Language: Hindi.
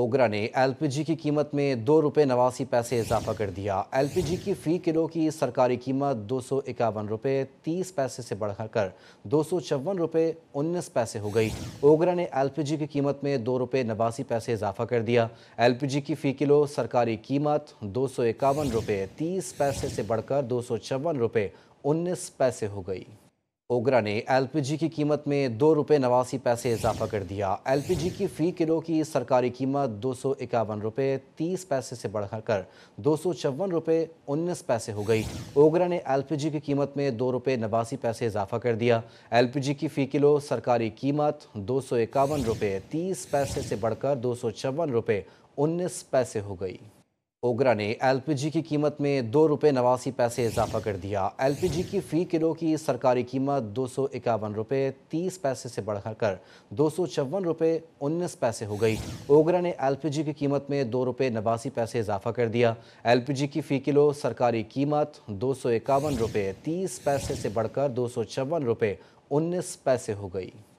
ओगरा ने एलपीजी की कीमत में दो रुपये नवासी पैसे इजाफा कर दिया एलपीजी की फ़ी किलो की सरकारी कीमत दो सौ इक्यावन रुपये तीस पैसे से बढ़कर दो सौ चौवन रुपये उन्नीस पैसे हो गई ओगरा ने एलपीजी की कीमत में दो रुपये नवासी पैसे इजाफा कर दिया एलपीजी की फ़ी किलो सरकारी कीमत दो सौ इक्यावन रुपये तीस पैसे से बढ़कर दो सौ चौवन रुपये उन्नीस पैसे हो गई ओगरा ने एलपीजी की कीमत में दो रुपये नवासी पैसे इजाफा कर दिया एलपीजी की फ़ी किलो की सरकारी कीमत दो सौ इक्यावन रुपये तीस पैसे से बढ़कर कर दो सौ चौवन रुपये उन्नीस पैसे हो गई ओगरा ने एलपीजी की कीमत में दो रुपये नवासी पैसे इजाफा कर दिया एलपीजी की फ़ी किलो सरकारी कीमत दो सौ इक्यावन रुपये तीस पैसे से बढ़कर दो सौ चौवन रुपये उन्नीस पैसे हो गई ओगरा ने एलपीजी की कीमत में दो रुपये नवासी पैसे इजाफा कर दिया एलपीजी की फ़ी किलो की सरकारी कीमत दो सौ इक्यावन रुपये तीस पैसे से बढ़कर दो सौ चौवन रुपये उन्नीस पैसे हो गई ओगरा ने एलपीजी की कीमत में दो रुपये नवासी पैसे इजाफा कर दिया एलपीजी की फ़ी किलो सरकारी कीमत दो सौ इक्यावन रुपये तीस पैसे से बढ़कर दो सौ चौवन रुपये उन्नीस पैसे हो गई